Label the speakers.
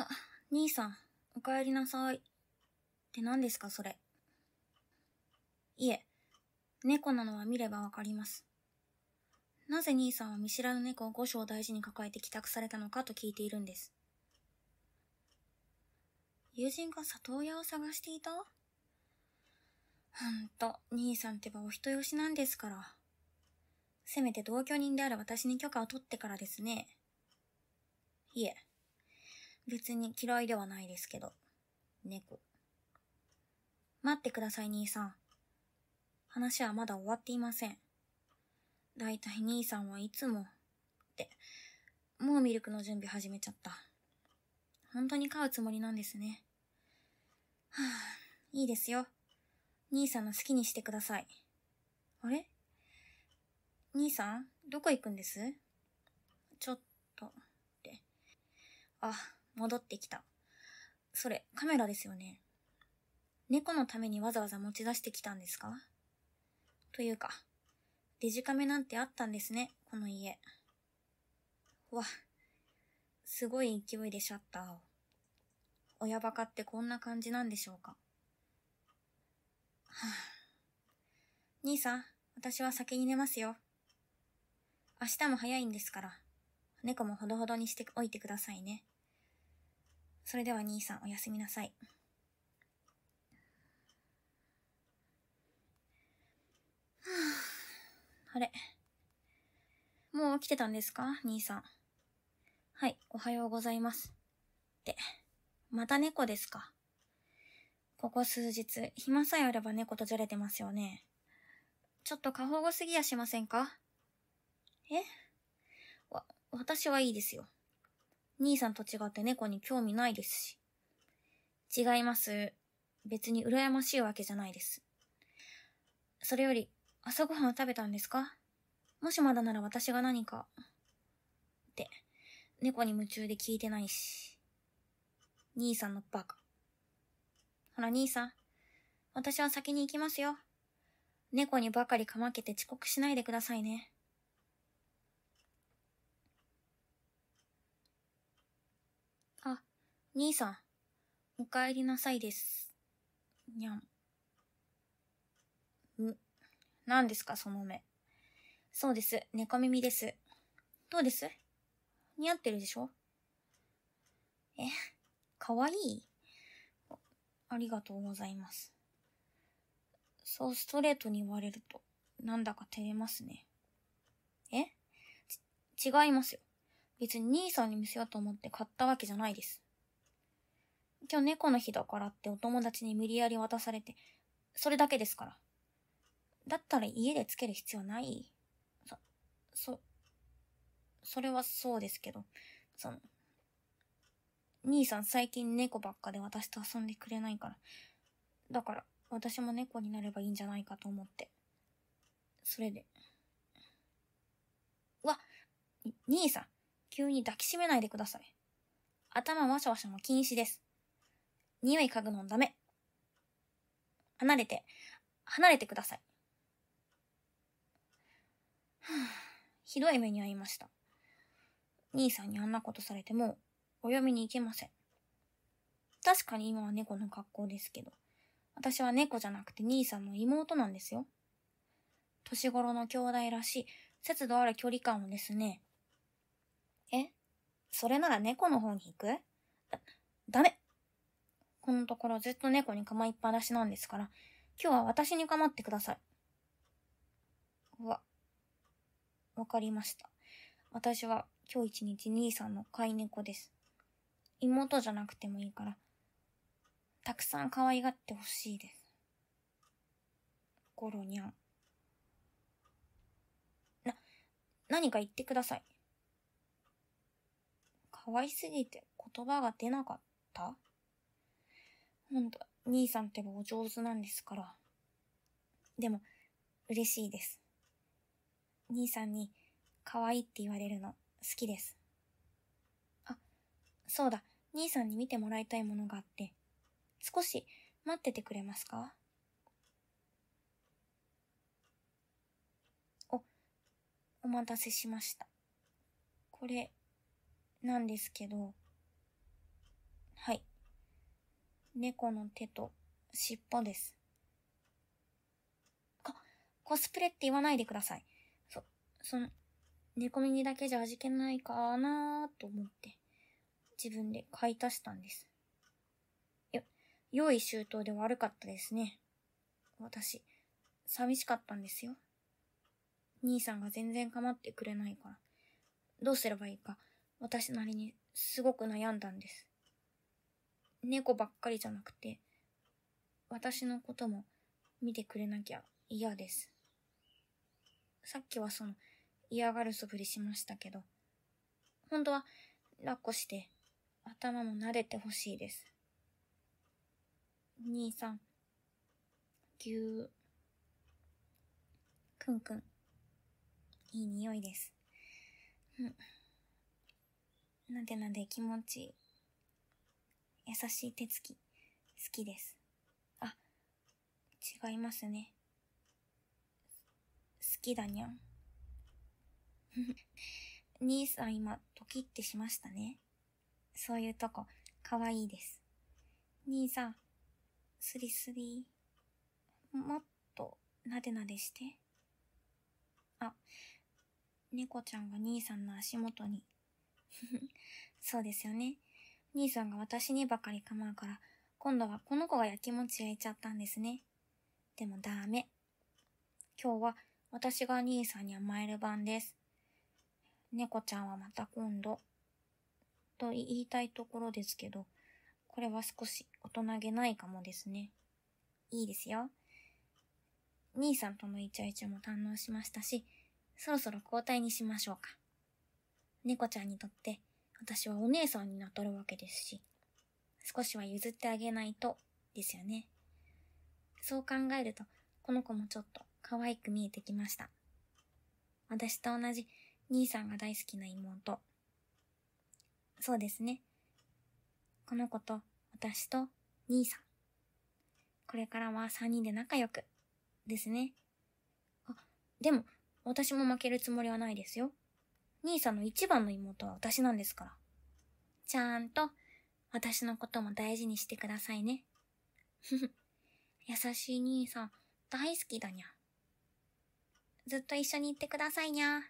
Speaker 1: あ、兄さん、お帰りなさい。って何ですか、それ。いえ、猫なのは見ればわかります。なぜ兄さんは見知らぬ猫を五章大事に抱えて帰宅されたのかと聞いているんです。友人が里親を探していたほんと、兄さんってばお人よしなんですから。せめて同居人である私に許可を取ってからですね。いえ。別に嫌いではないですけど。猫。待ってください、兄さん。話はまだ終わっていません。だいたい兄さんはいつも、って、もうミルクの準備始めちゃった。本当に飼うつもりなんですね。はぁ、あ、いいですよ。兄さんの好きにしてください。あれ兄さん、どこ行くんですちょっと、って。あ、戻ってきた。それ、カメラですよね。猫のためにわざわざ持ち出してきたんですかというか、デジカメなんてあったんですね、この家。わ、すごい勢いでシャッターを。親バカってこんな感じなんでしょうか。はあ。兄さん、私は先に寝ますよ。明日も早いんですから、猫もほどほどにしておいてくださいね。それでは兄さん、おやすみなさい。あれ。もう起きてたんですか兄さん。はい、おはようございます。って、また猫ですかここ数日、暇さえあれば猫とずれてますよね。ちょっと過保護すぎやしませんかえわ、私はいいですよ。兄さんと違って猫に興味ないですし。違います。別に羨ましいわけじゃないです。それより、朝ごはんを食べたんですかもしまだなら私が何か。って、猫に夢中で聞いてないし。兄さんのバカ。ほら兄さん、私は先に行きますよ。猫にばかりかまけて遅刻しないでくださいね。兄さん、お帰りなさいです。にゃん。ん、何ですか、その目。そうです、猫耳です。どうです似合ってるでしょえ、かわいいありがとうございます。そうストレートに言われると、なんだか照れますね。え違いますよ。別に兄さんに見せようと思って買ったわけじゃないです。今日猫の日だからってお友達に無理やり渡されて、それだけですから。だったら家でつける必要ないそ、そ、それはそうですけど、その、兄さん最近猫ばっかで私と遊んでくれないから、だから私も猫になればいいんじゃないかと思って。それで。わ、兄さん、急に抱きしめないでください。頭わしゃわしゃも禁止です。匂い嗅ぐのダメ。離れて、離れてください。はあ、ひどい目に遭いました。兄さんにあんなことされても、お嫁に行けません。確かに今は猫の格好ですけど、私は猫じゃなくて兄さんの妹なんですよ。年頃の兄弟らしい、節度ある距離感をですね。えそれなら猫の方に行くだ、ダメこのところずっと猫に構いっぱなしなんですから、今日は私に構ってください。わ、わかりました。私は今日一日兄さんの飼い猫です。妹じゃなくてもいいから、たくさん可愛がってほしいです。ゴロニャン。な、何か言ってください。可愛すぎて言葉が出なかったほんと、兄さんってお上手なんですから。でも、嬉しいです。兄さんに、可愛いって言われるの、好きです。あ、そうだ、兄さんに見てもらいたいものがあって、少し待っててくれますかお、お待たせしました。これ、なんですけど、はい。猫の手と尻尾です。こ、コスプレって言わないでください。そ、その、猫耳だけじゃ味気ないかなーと思って、自分で買い足したんです。よ、良い周到で悪かったですね。私、寂しかったんですよ。兄さんが全然構ってくれないから、どうすればいいか、私なりにすごく悩んだんです。猫ばっかりじゃなくて、私のことも見てくれなきゃ嫌です。さっきはその嫌がるそぶりしましたけど、本当は抱っこして頭も撫でてほしいです。兄さん、ぎゅー、くんくん、いい匂いです。うん。なでなで気持ちいい。優しい手つき、好きです。あ、違いますね。好きだにゃん。兄さん今、ドキってしましたね。そういうとこ、かわいいです。兄さん、スリスリ、もっと、なでなでして。あ、猫ちゃんが兄さんの足元に。そうですよね。兄さんが私にばかり構うから、今度はこの子がやきもち焼いちゃったんですね。でもダメ。今日は私が兄さんに甘える番です。猫ちゃんはまた今度。と言いたいところですけど、これは少し大人げないかもですね。いいですよ。兄さんとのイチャイチャも堪能しましたし、そろそろ交代にしましょうか。猫ちゃんにとって私はお姉さんになとるわけですし、少しは譲ってあげないと、ですよね。そう考えると、この子もちょっと可愛く見えてきました。私と同じ兄さんが大好きな妹。そうですね。この子と私と兄さん。これからは三人で仲良く。ですね。あ、でも、私も負けるつもりはないですよ。兄さんの一番の妹は私なんですから。ちゃんと、私のことも大事にしてくださいね。ふふ。優しい兄さん、大好きだにゃ。ずっと一緒に行ってくださいにゃ。